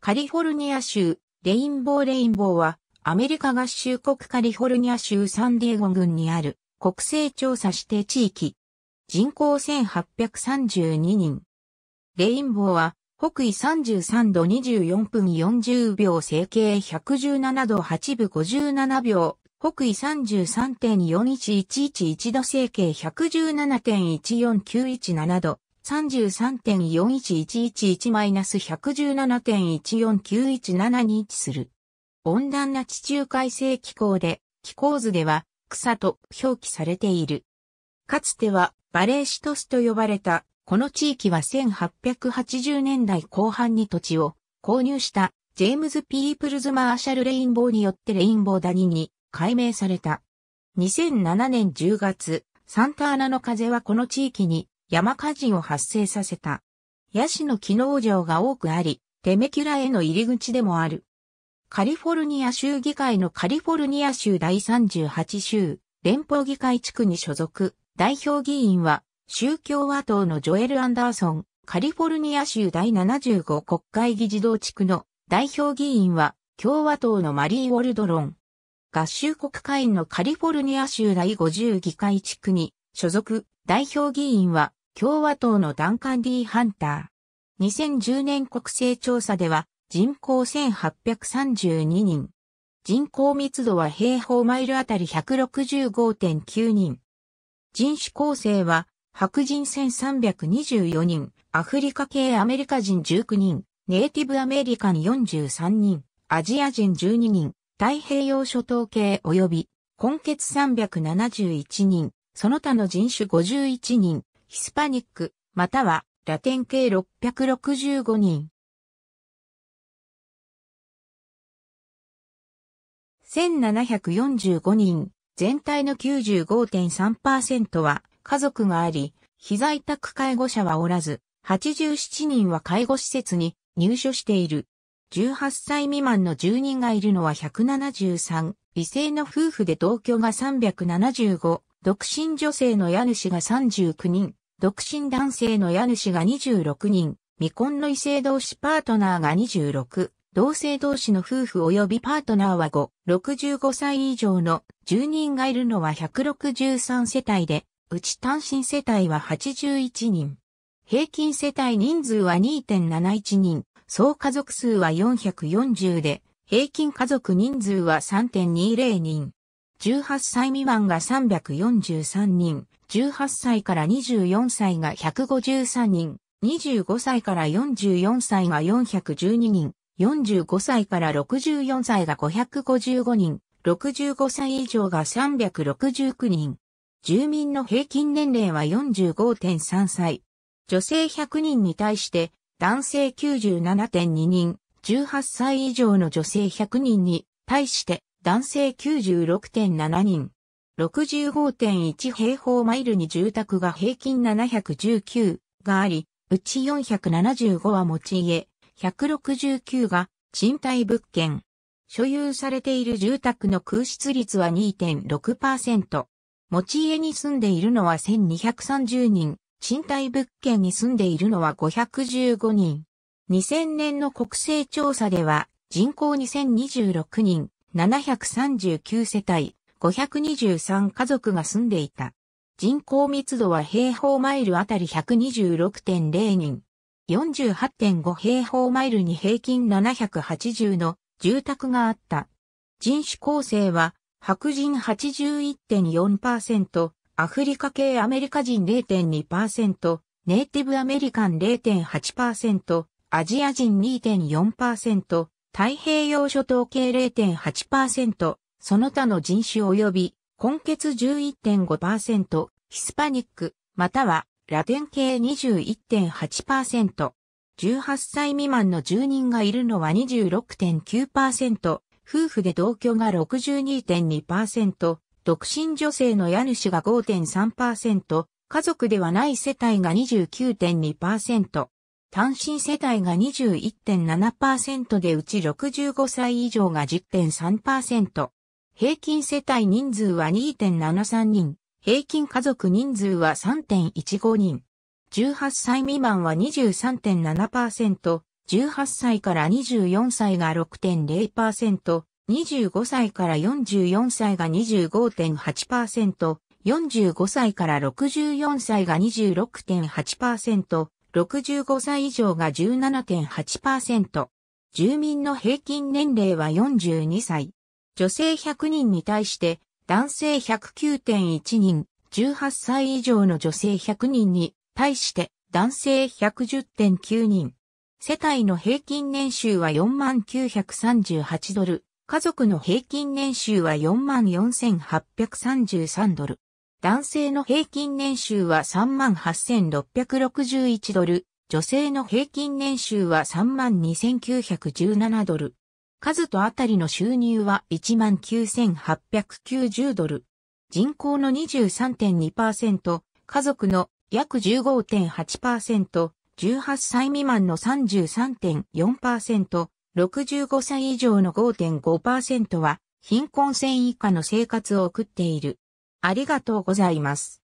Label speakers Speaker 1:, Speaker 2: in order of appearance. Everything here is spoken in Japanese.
Speaker 1: カリフォルニア州、レインボーレインボーは、アメリカ合衆国カリフォルニア州サンディエゴ郡にある国勢調査指定地域。人口1832人。レインボーは、北緯33度24分40秒整形117度8分57秒、北緯33.41111度整形117.14917度、3 3 4 1 1 1 1 1 7 1 4 9 1 7 2に位置する。温暖な地中海性気候で、気候図では草と表記されている。かつてはバレーシトスと呼ばれた、この地域は1880年代後半に土地を購入したジェームズ・ピープルズ・マーシャル・レインボーによってレインボー谷に改名された。2007年10月、サンタアナの風はこの地域に山火事を発生させた。ヤシの機能場が多くあり、テメキュラへの入り口でもある。カリフォルニア州議会のカリフォルニア州第38州連邦議会地区に所属、代表議員は、州共和党のジョエル・アンダーソン、カリフォルニア州第75国会議事堂地区の代表議員は、共和党のマリー・ウォルドロン。合衆国会員のカリフォルニア州第50議会地区に所属、代表議員は、共和党のダンカン・ディ・ハンター。2010年国勢調査では人口1832人。人口密度は平方マイルあたり165.9人。人種構成は白人1324人、アフリカ系アメリカ人19人、ネイティブアメリカン43人、アジア人12人、太平洋諸島系及び、根血371人、その他の人種51人、ヒスパニック、またはラテン系665人。1745人、全体の95.3%は家族があり、非在宅介護者はおらず、87人は介護施設に入所している。18歳未満の住人がいるのは173、異性の夫婦で同居が375、独身女性の家主が39人、独身男性の家主が26人、未婚の異性同士パートナーが26、同性同士の夫婦及びパートナーは5、65歳以上の10人がいるのは163世帯で、うち単身世帯は81人。平均世帯人数は2.71人、総家族数は440で、平均家族人数は3.20人。18歳未満が343人、18歳から24歳が153人、25歳から44歳が412人、45歳から64歳が555人、65歳以上が369人。住民の平均年齢は45.3歳。女性100人に対して男性97.2人、18歳以上の女性100人に対して男性96.7人、65.1平方マイルに住宅が平均719があり、うち475は持ち家、169が賃貸物件。所有されている住宅の空室率は2.6%。持ち家に住んでいるのは1230人、賃貸物件に住んでいるのは515人。2000年の国勢調査では人口2026人、739世帯、523家族が住んでいた。人口密度は平方マイルあたり126.0人。48.5平方マイルに平均780の住宅があった。人種構成は白人81.4%、アフリカ系アメリカ人0.2%、ネイティブアメリカン0.8%、アジア人2.4%、太平洋諸島系0.8%、その他の人種及び、根血11.5%、ヒスパニック、または、ラテン系21.8%。18歳未満の住人がいるのは26.9%、夫婦で同居が62.2%、独身女性の家主が5.3%、家族ではない世帯が29.2%。単身世帯が21.7%でうち65歳以上が10.3%。平均世帯人数は2.73人。平均家族人数は3.15人。18歳未満は23.7%。18歳から24歳が6.0%。25歳から44歳が25.8%。45歳から64歳が26.8%。65歳以上が17.8%。住民の平均年齢は42歳。女性100人に対して男性109.1人、18歳以上の女性100人に対して男性110.9人。世帯の平均年収は4938ドル。家族の平均年収は44,833ドル。男性の平均年収は38,661ドル、女性の平均年収は32,917ドル。数とあたりの収入は19,890ドル。人口の23.2%、家族の約15.8%、18歳未満の33.4%、65歳以上の5.5%は貧困線以下の生活を送っている。ありがとうございます。